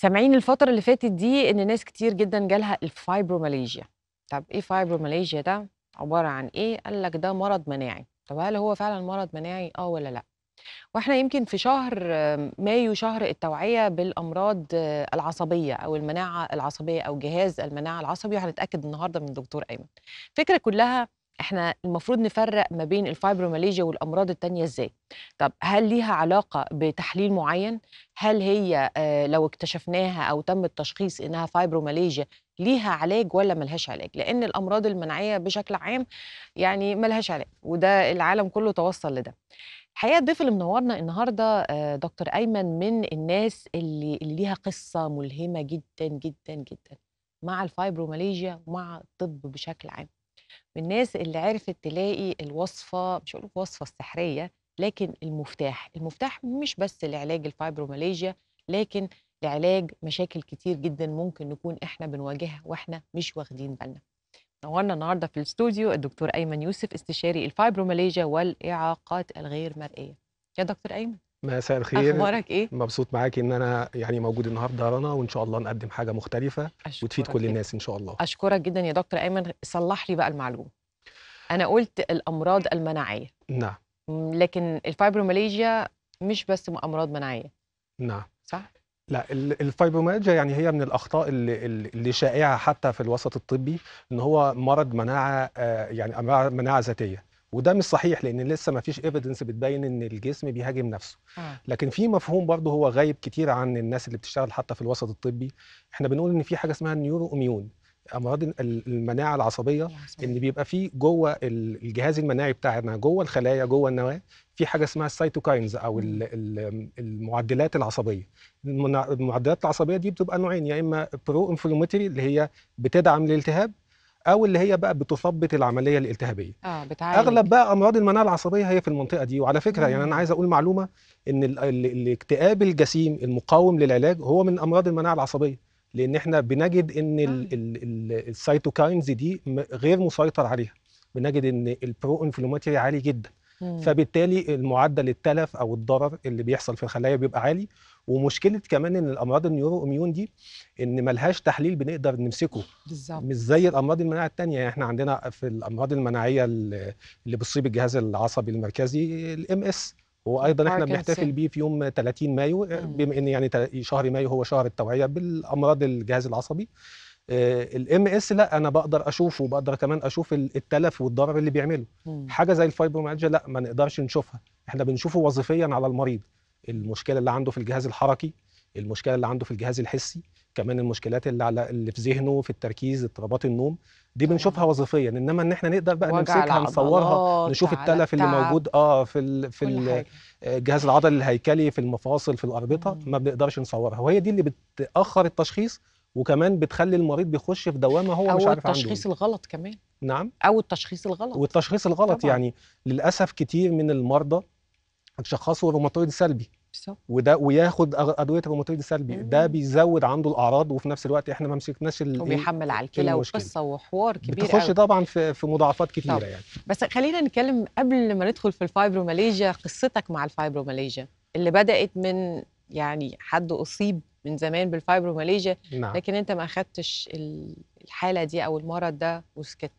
سامعين الفترة اللي فاتت دي إن ناس كتير جدا جالها الفايبروماليجيا طب إيه فايبروماليجيا ده؟ عبارة عن إيه؟ قال لك ده مرض مناعي طب هل هو فعلا مرض مناعي آه ولا لأ؟ واحنا يمكن في شهر مايو شهر التوعيه بالامراض العصبيه او المناعه العصبيه او جهاز المناعه العصبي وهنتاكد النهارده من دكتور ايمن الفكره كلها احنا المفروض نفرق ما بين الفايبروماليجيا والامراض التانية ازاي طب هل ليها علاقه بتحليل معين هل هي آه، لو اكتشفناها او تم التشخيص انها فايبروماليجيا ليها علاج ولا ملهاش علاج لان الامراض المناعيه بشكل عام يعني ملهاش علاج وده العالم كله توصل لده الحقيقه الضيف اللي منورنا النهارده آه، دكتور ايمن من الناس اللي, اللي ليها قصه ملهمه جدا جدا جدا مع الفايبروماليجيا ومع الطب بشكل عام من الناس اللي عرفت تلاقي الوصفه مش هقول وصفه السحريه لكن المفتاح المفتاح مش بس لعلاج الفايبروماليجيا لكن لعلاج مشاكل كتير جدا ممكن نكون احنا بنواجهها واحنا مش واخدين بالنا نورنا النهارده في الاستوديو الدكتور ايمن يوسف استشاري الفايبروماليجيا والاعاقات الغير مرئيه يا دكتور ايمن مساء الخير اخبارك ايه مبسوط معاكي ان انا يعني موجود النهارده رنا وان شاء الله نقدم حاجه مختلفه وتفيد كل الناس ان شاء الله اشكرك جدا يا دكتور ايمن صلح لي بقى المعلومه انا قلت الامراض المناعيه نعم لكن الفايبروماليجيا مش بس امراض مناعيه نعم صح لا الفايبروماليجيا يعني هي من الاخطاء اللي, اللي شائعه حتى في الوسط الطبي ان هو مرض مناعه آه، يعني مناعه ذاتيه وده مش صحيح لان لسه ما فيش ايفيدنس بتبين ان الجسم بيهاجم نفسه آه. لكن في مفهوم برضه هو غايب كتير عن الناس اللي بتشتغل حتى في الوسط الطبي احنا بنقول ان في حاجه اسمها نيورو اميون امراض المناعه العصبيه ان بيبقى في جوه الجهاز المناعي بتاعنا جوه الخلايا جوه النواه في حاجه اسمها السيتوكاينز او المعدلات العصبيه المعدلات العصبيه دي بتبقى نوعين يا اما برو انفلوماتري اللي هي بتدعم الالتهاب او اللي هي بقى بتثبط العمليه الالتهابيه آه بتعالج. اغلب بقى امراض المناعه العصبيه هي في المنطقه دي وعلى فكره يعني مم. يعني انا عايز اقول معلومه ان الاكتئاب الجسيم المقاوم للعلاج هو من امراض المناعه العصبيه لان احنا بنجد ان السيتوكاينز آه. دي غير مسيطر عليها بنجد ان البرو انفلاماتوري عالي جدا فبالتالي المعدل التلف او الضرر اللي بيحصل في الخلايا بيبقى عالي ومشكله كمان ان الامراض النيورو اميون دي ان ملهاش تحليل بنقدر نمسكه بالظبط مش زي الامراض المناعه الثانيه يعني احنا عندنا في الامراض المناعيه اللي بتصيب الجهاز العصبي المركزي الام اس وايضا احنا بنحتفل بيه في يوم 30 مايو بما ان يعني شهر مايو هو شهر التوعيه بالامراض الجهاز العصبي آه، الام اس لا انا بقدر اشوفه وبقدر كمان اشوف التلف والضرر اللي بيعمله مم. حاجه زي الفايبروميالجيا لا ما نقدرش نشوفها احنا بنشوفه وظيفيا على المريض المشكله اللي عنده في الجهاز الحركي المشكله اللي عنده في الجهاز الحسي كمان المشكلات اللي على اللي في ذهنه في التركيز اضطرابات النوم دي بنشوفها وظيفيا انما ان احنا نقدر بقى نمسكها نصورها نشوف التلف اللي موجود اه في الـ في الـ الجهاز آه، العضلي الهيكلي في المفاصل في الاربطه ما بنقدرش نصورها وهي دي اللي بتاخر التشخيص وكمان بتخلي المريض بيخش في دوامه هو مش عارف عنده او التشخيص الغلط كمان نعم او التشخيص الغلط والتشخيص الغلط طبعا. يعني للاسف كتير من المرضى اتشخصوا روماتويد سلبي بالظبط وده وياخد ادويه الروماتويد السلبي مم. ده بيزود عنده الاعراض وفي نفس الوقت احنا ما مسكناش وبيحمل على الكلى وقصه وحوار كبير بتخش طبعا في, في مضاعفات كتيره طبعا. يعني بس خلينا نتكلم قبل ما ندخل في الفايبروماليجيا قصتك مع الفايبروماليجيا اللي بدات من يعني حد اصيب من زمان بالفايبروماليجيا نعم. لكن انت ما اخدتش الحاله دي او المرض ده وسكت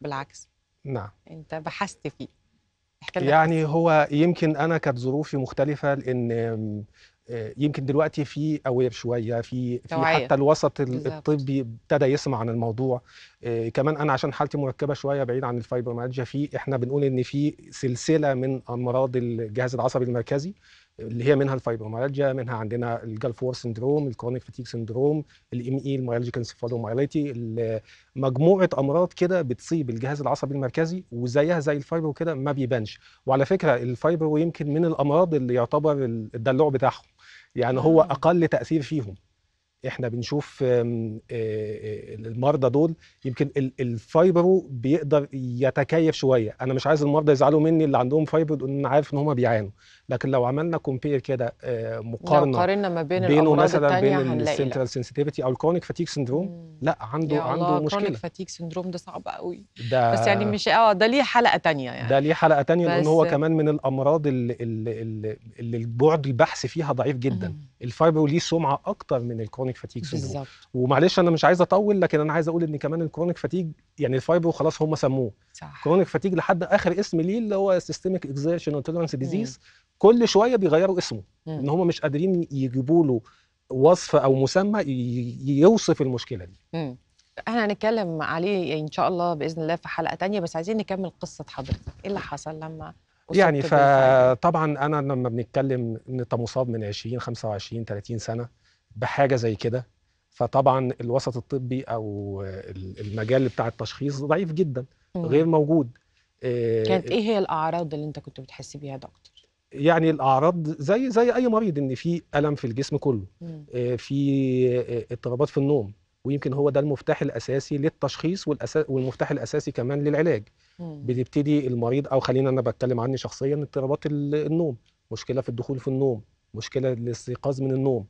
بالعكس نعم انت بحثت فيه يعني هو يمكن انا كانت ظروفي مختلفه لان آه، يمكن دلوقتي في اوير شويه في في حتى الوسط الطبي ابتدى يسمع عن الموضوع آه، كمان انا عشان حالتي مركبه شويه بعيد عن الفايبروميالجيا في احنا بنقول ان في سلسله من امراض الجهاز العصبي المركزي اللي هي منها الفايبروميالجيا منها عندنا الجلف وور سندروم الكرونيك فاتيك سندروم الام اي الميالجيك انسفالومايليتي مجموعه امراض كده بتصيب الجهاز العصبي المركزي وزيها زي الفايبرو كده ما بيبانش وعلى فكره الفايبرو يمكن من الامراض اللي يعتبر الدلوع بتاعهم يعني هو اقل تاثير فيهم احنا بنشوف آه، آه، المرضى دول يمكن الفايبرو بيقدر يتكيف شويه انا مش عايز المرضى يزعلوا مني اللي عندهم فايبرو لان انا عارف ان هم بيعانوا لكن لو عملنا كومبير كده آه، مقارنه قارنا ما بين بينه الامراض مثلا بين السنترال سنسيتيفيتي او الكرونيك فاتيك سندروم لا عنده يا الله عنده مشكله الكرونيك فاتيك سندروم ده صعب قوي ده بس يعني مش اه ده ليه حلقه ثانيه يعني ده ليه حلقه ثانيه لان هو كمان من الامراض اللي, اللي, اللي البعد البحث فيها ضعيف جدا الفايبر وليه سمعه اكتر من الكرونيك فاتيج سندروم ومعلش انا مش عايز اطول لكن انا عايز اقول ان كمان الكرونيك فاتيج يعني الفايبر خلاص هم سموه صح كرونيك فاتيج لحد اخر اسم ليه اللي هو سيستميك اكزيرشن تولرانس ديزيز كل شويه بيغيروا اسمه مم. ان هم مش قادرين يجيبوا له وصف او مسمى يوصف المشكله دي مم. احنا هنتكلم عليه ان شاء الله باذن الله في حلقه تانية بس عايزين نكمل قصه حضرتك ايه اللي حصل لما يعني فطبعا انا لما بنتكلم ان انت مصاب من 20 25 30 سنه بحاجه زي كده فطبعا الوسط الطبي او المجال بتاع التشخيص ضعيف جدا غير موجود آه، كانت آه، ايه هي الاعراض اللي انت كنت بتحس بيها يا دكتور يعني الاعراض زي زي اي مريض ان في الم في الجسم كله آه، في اضطرابات في النوم ويمكن هو ده المفتاح الاساسي للتشخيص والمفتاح الاساسي كمان للعلاج بتبتدي المريض او خلينا انا بتكلم عني شخصيا اضطرابات النوم مشكله في الدخول في النوم مشكله الاستيقاظ من النوم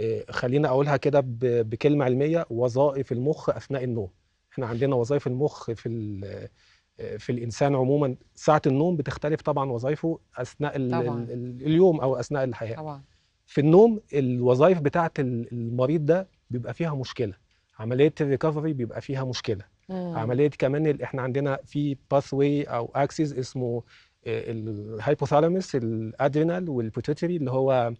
آه، خلينا اقولها كده بكلمه علميه وظائف المخ اثناء النوم احنا عندنا وظائف المخ في آه، في الانسان عموما ساعه النوم بتختلف طبعا وظائفه اثناء طبعاً. اليوم او اثناء الحياه طبعا. في النوم الوظائف بتاعه المريض ده بيبقى فيها مشكله عمليه الريكفري بيبقى فيها مشكله مم. عمليه كمان احنا عندنا في باث واي او اكسس اسمه الهايبوثالاموس الادرينال والبوتيتري اللي هو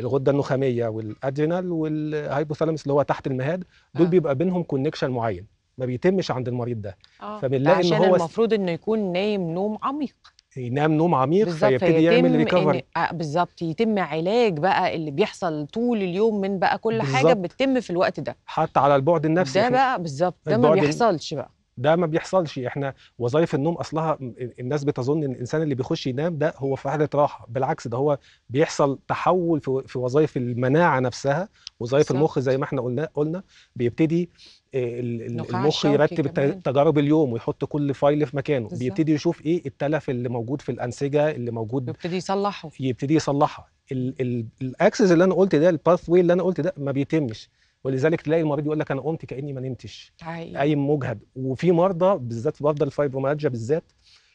الغده النخاميه والادرينال والهايبوثالاموس اللي هو تحت المهاد دول آه. بيبقى بينهم كونكشن معين ما بيتمش عند المريض ده آه. فبنلاقي ان هو المفروض انه يكون نايم نوم عميق ينام نوم عميق فيبتدي يعمل ريكفري آه، بالظبط يتم علاج بقى اللي بيحصل طول اليوم من بقى كل بالزبط. حاجه بتتم في الوقت ده حتى على البعد النفسي ده بقى بالظبط ده ما بيحصلش بقى ده ما بيحصلش احنا وظائف النوم اصلها الناس بتظن ان الانسان اللي بيخش ينام ده هو في حاله راحه بالعكس ده هو بيحصل تحول في, وظائف المناعه نفسها وظائف المخ زي ما احنا قلنا قلنا بيبتدي آه، المخ يرتب تجارب اليوم ويحط كل فايل في مكانه بالزبط. بيبتدي يشوف ايه التلف اللي موجود في الانسجه اللي موجود يبتدي يصلحه يبتدي يصلحها الاكسس اللي انا قلت ده الباث واي اللي انا قلت ده ما بيتمش ولذلك تلاقي المريض يقول لك انا قمت كاني ما نمتش قايم مجهد وفي مرضى بالذات مرضى الفايبروماجيا بالذات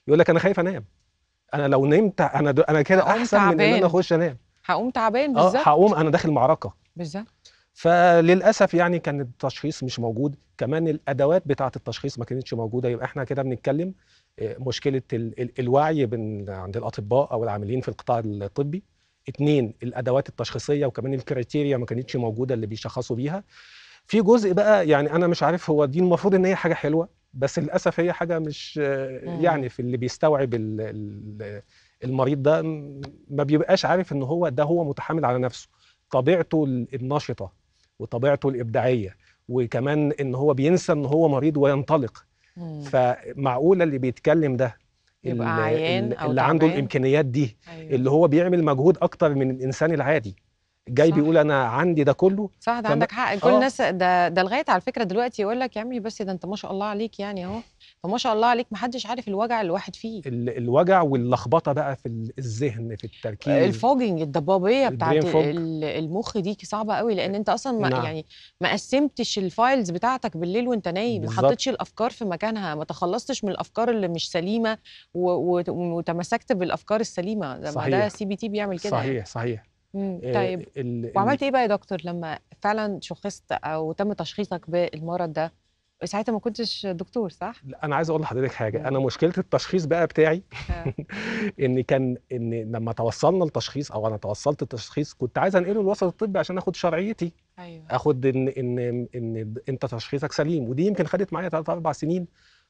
يقول لك انا خايف انام انا لو نمت انا دو انا كده احسن من ان انا اخش انام هقوم تعبان آه، بالظبط اه هقوم انا داخل معركه بالظبط فللاسف يعني كان التشخيص مش موجود كمان الادوات بتاعه التشخيص ما كانتش موجوده يبقى احنا كده بنتكلم آه، مشكله ال ال الوعي عند الاطباء او العاملين في القطاع الطبي اتنين الادوات التشخيصيه وكمان الكريتيريا ما كانتش موجوده اللي بيشخصوا بيها في جزء بقى يعني انا مش عارف هو دي المفروض ان هي حاجه حلوه بس للاسف هي حاجه مش يعني في اللي بيستوعب المريض ده ما بيبقاش عارف ان هو ده هو متحامل على نفسه طبيعته النشطه وطبيعته الابداعيه وكمان ان هو بينسى ان هو مريض وينطلق فمعقوله اللي بيتكلم ده يبقى عيان اللي, أو اللي عنده الامكانيات دي أيوة. اللي هو بيعمل مجهود اكتر من الانسان العادي جاي صح. بيقول انا عندي ده كله صح ده فم... عندك حق كل آه. الناس ده ده لغايه على فكره دلوقتي يقول لك يا عمي بس ده انت ما شاء الله عليك يعني اهو فما شاء الله عليك محدش عارف الوجع اللي الواحد فيه الوجع واللخبطه بقى في الذهن في التركيز الفوجنج الضبابيه بتاعت المخ دي صعبه قوي لان انت اصلا ما نعم. يعني ما قسمتش الفايلز بتاعتك بالليل وانت نايم ما حطيتش الافكار في مكانها ما تخلصتش من الافكار اللي مش سليمه وتمسكت بالافكار السليمه ده صحيح. ده سي بي تي بيعمل كده يعني. صحيح صحيح آه، طيب وعملت ايه بقى يا دكتور لما فعلا شخصت او تم تشخيصك بالمرض ده ساعتها ما كنتش دكتور صح؟ لا انا عايز اقول لحضرتك حاجه انا مشكله التشخيص بقى بتاعي آه. ان كان ان لما توصلنا لتشخيص او انا توصلت التشخيص كنت عايز انقله للوسط الطبي عشان اخد شرعيتي ايوه اخد ان ان ان, انت تشخيصك سليم ودي يمكن خدت معايا ثلاث اربع سنين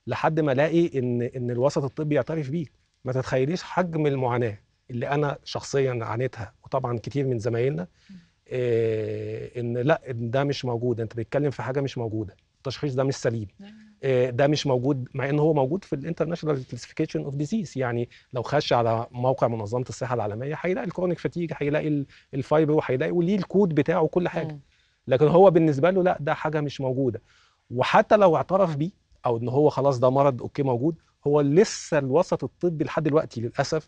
لحد ما الاقي ان ان الوسط الطبي يعترف بيك ما تتخيليش حجم المعاناه اللي انا شخصيا عانيتها وطبعا كتير من زمايلنا إيه ان لا ده مش موجود انت بتتكلم في حاجه مش موجوده التشخيص ده مش سليم نعم. آه، ده مش موجود مع ان هو موجود في الانترناشونال كلاسيفيكيشن اوف ديزيز يعني لو خش على موقع منظمه الصحه العالميه هيلاقي الكرونيك فتيج هيلاقي الفايبر وهيلاقي وليه الكود بتاعه كل حاجه لكن هو بالنسبه له لا ده حاجه مش موجوده وحتى لو اعترف بيه او ان هو خلاص ده مرض اوكي موجود هو لسه الوسط الطبي لحد دلوقتي للاسف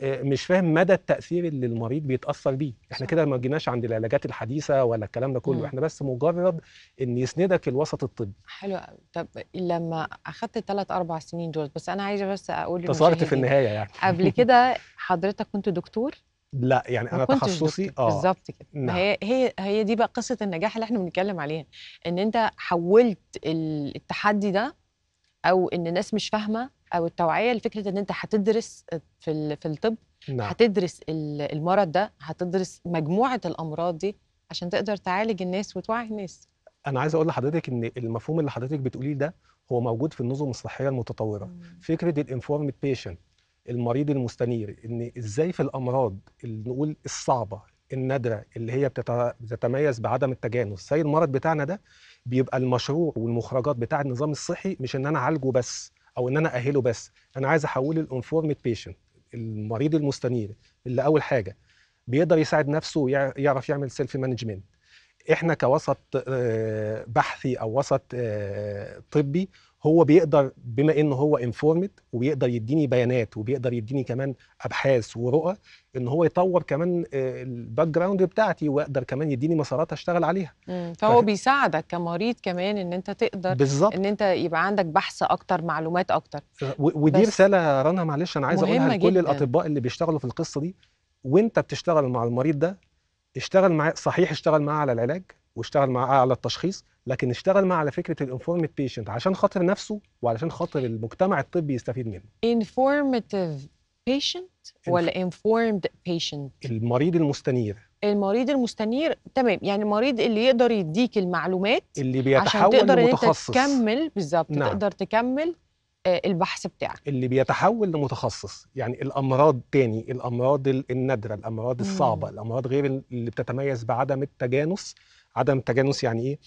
آه، مش فاهم مدى التاثير اللي المريض بيتاثر بيه احنا كده ما جيناش عند العلاجات الحديثه ولا الكلام ده كله مم. احنا بس مجرد ان يسندك الوسط الطبي حلو قوي طب لما اخدت ثلاث اربع سنين دول بس انا عايزه بس اقول تصارت في النهايه يعني قبل كده حضرتك كنت دكتور لا يعني انا تخصصي اه بالظبط كده نعم. هي هي هي دي بقى قصه النجاح اللي احنا بنتكلم عليها ان انت حولت التحدي ده او ان الناس مش فاهمه او التوعيه لفكره ان انت هتدرس في في الطب نعم. هتدرس المرض ده هتدرس مجموعه الامراض دي عشان تقدر تعالج الناس وتوعي الناس انا عايز اقول لحضرتك ان المفهوم اللي حضرتك بتقوليه ده هو موجود في النظم الصحيه المتطوره مم. فكره الانفورمد بيشنت المريض المستنير ان ازاي في الامراض اللي نقول الصعبه النادره اللي هي بتتميز بعدم التجانس زي المرض بتاعنا ده بيبقى المشروع والمخرجات بتاع النظام الصحي مش ان انا اعالجه بس او ان انا اهله بس انا عايز احول الانفورمد بيشنت المريض المستنير اللي اول حاجه بيقدر يساعد نفسه ويعرف يعمل سيلف مانجمنت احنا كوسط آه، بحثي او وسط آه، طبي هو بيقدر بما انه هو انفورمد وبيقدر يديني بيانات وبيقدر يديني كمان ابحاث ورؤى ان هو يطور كمان آه، الباك جراوند بتاعتي واقدر كمان يديني مسارات اشتغل عليها فهو ف... بيساعدك كمريض كمان ان انت تقدر بالزبط. ان انت يبقى عندك بحث اكتر معلومات اكتر و... ودي رساله رنا معلش انا عايز اقولها لكل جداً. الاطباء اللي بيشتغلوا في القصه دي وانت بتشتغل مع المريض ده اشتغل معاه صحيح اشتغل معاه على العلاج واشتغل معاه على التشخيص لكن اشتغل مع على فكره الانفورمد بيشنت عشان خاطر نفسه وعلشان خاطر المجتمع الطبي يستفيد منه انفورماتيف بيشنت ولا انفورمد بيشنت المريض المستنير المريض المستنير تمام يعني المريض اللي يقدر يديك المعلومات اللي بيتحول عشان تقدر لمتخصص انت تكمل بالظبط نعم. تقدر تكمل آه، البحث بتاعك اللي بيتحول لمتخصص يعني الامراض تاني الامراض النادره الامراض الصعبه مم. الامراض غير اللي بتتميز بعدم التجانس عدم التجانس يعني ايه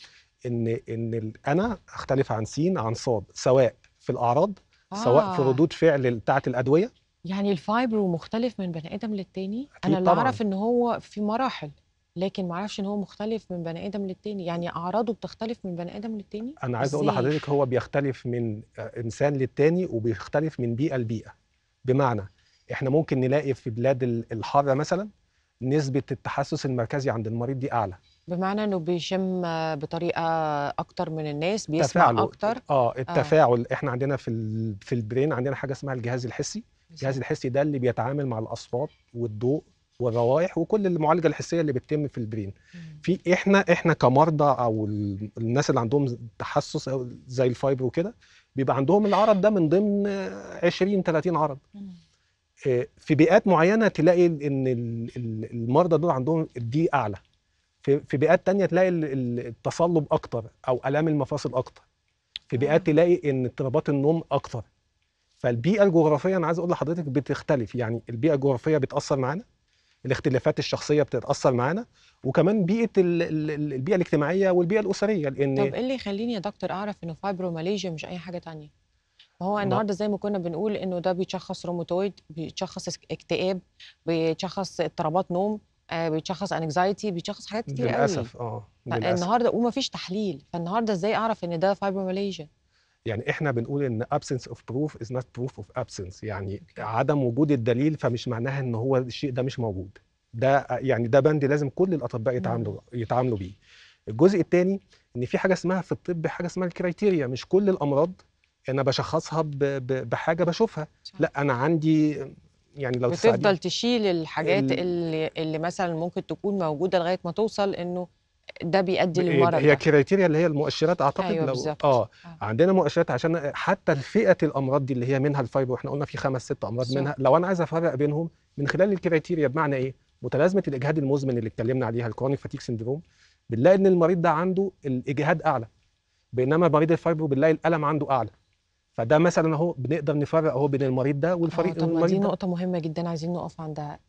ان ان انا اختلف عن سين عن صاد سواء في الاعراض آه. سواء في آه. ردود فعل بتاعه الادويه يعني الفايبر مختلف من بني ادم للتاني انا اللي اعرف ان هو في مراحل لكن ما اعرفش ان هو مختلف من بني ادم للتاني يعني اعراضه بتختلف من بني ادم للتاني انا عايز اقول لحضرتك هو بيختلف من آه، انسان للتاني وبيختلف من بيئه لبيئه بمعنى احنا ممكن نلاقي في بلاد الحاره مثلا نسبه التحسس المركزي عند المريض دي اعلى بمعنى انه بيشم بطريقه اكتر من الناس بيسمع تفاعله. اكتر اه, آه. التفاعل آه. احنا عندنا في في البرين عندنا حاجه اسمها الجهاز الحسي الجهاز الحسي ده اللي بيتعامل مع الاصوات والضوء والروائح وكل المعالجه الحسيه اللي بتتم في البرين في احنا احنا كمرضى او الناس اللي عندهم تحسس او زي الفايبر وكده بيبقى عندهم العرض ده من ضمن 20 30 عرض آه، في بيئات معينه تلاقي ان المرضى دول عندهم الدي اعلى في في بيئات تانية تلاقي التصلب اكتر او الام المفاصل اكتر في بيئات تلاقي ان اضطرابات النوم اكتر فالبيئه الجغرافيه انا عايز اقول لحضرتك بتختلف يعني البيئه الجغرافيه بتاثر معانا الاختلافات الشخصيه بتتاثر معانا وكمان بيئه البيئه الاجتماعيه والبيئه الاسريه لان طب ايه اللي يخليني يا دكتور اعرف انه فايبروماليجيا مش اي حاجه تانية ما هو النهارده زي ما كنا بنقول انه ده بيتشخص روماتويد بيتشخص اكتئاب بيتشخص اضطرابات نوم آه، بيتشخص انكزايتي بيتشخص حاجات كتير قوي للاسف اه النهارده ومفيش تحليل فالنهارده ازاي اعرف ان ده فايبروميليجيا يعني احنا بنقول ان absence of proof is not proof of absence يعني عدم وجود الدليل فمش معناها ان هو الشيء ده مش موجود ده يعني ده بند لازم كل الاطباء يتعاملوا يتعاملوا بيه الجزء الثاني ان في حاجه اسمها في الطب حاجه اسمها الكرايتيريا مش كل الامراض انا بشخصها بحاجه بشوفها لا انا عندي يعني لو بتفضل تشيل الحاجات اللي اللي مثلا ممكن تكون موجوده لغايه ما توصل انه ده بيؤدي إيه، للمرض هي كريتيريا اللي هي المؤشرات اعتقد أيوة لو بالزبط. آه،, آه. عندنا مؤشرات عشان حتى فئه الامراض دي اللي هي منها الفايبر واحنا قلنا في خمس ست امراض صح. منها لو انا عايز افرق بينهم من خلال الكريتيريا بمعنى ايه متلازمه الاجهاد المزمن اللي اتكلمنا عليها الكرونيك فاتيك سندروم بنلاقي ان المريض ده عنده الاجهاد اعلى بينما مريض الفايبر بنلاقي الالم عنده اعلى فده مثلا اهو بنقدر نفرق اهو بين المريض ده والفريق آه، طب ما دي نقطه مهمه جدا عايزين نقف عندها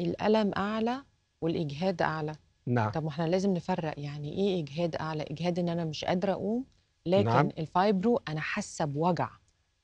الالم اعلى والاجهاد اعلى نعم طب ما احنا لازم نفرق يعني ايه اجهاد اعلى اجهاد ان انا مش قادره اقوم لكن نعم. الفايبرو انا حاسه بوجع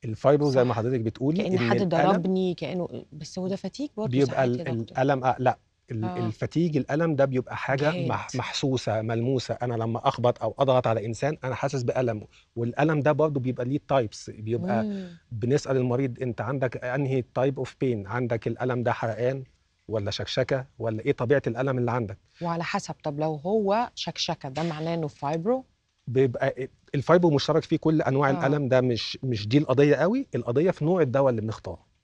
الفايبرو زي ما حضرتك بتقولي كان حد ضربني كانه بس هو ده فتيك برضه بيبقى الالم لا آه. الفتيج الالم ده بيبقى حاجه جيد. محسوسه ملموسه انا لما اخبط او اضغط على انسان انا حاسس بالمه والالم ده برضه بيبقى ليه تايبس بيبقى مم. بنسال المريض انت عندك انهي تايب اوف بين عندك الالم ده حرقان ولا شكشكه ولا ايه طبيعه الالم اللي عندك وعلى حسب طب لو هو شكشكه ده معناه انه فايبرو بيبقى إيه، الفايبرو مشترك فيه كل انواع آه. الالم ده مش مش دي القضيه قوي القضيه في نوع الدواء اللي بنختاره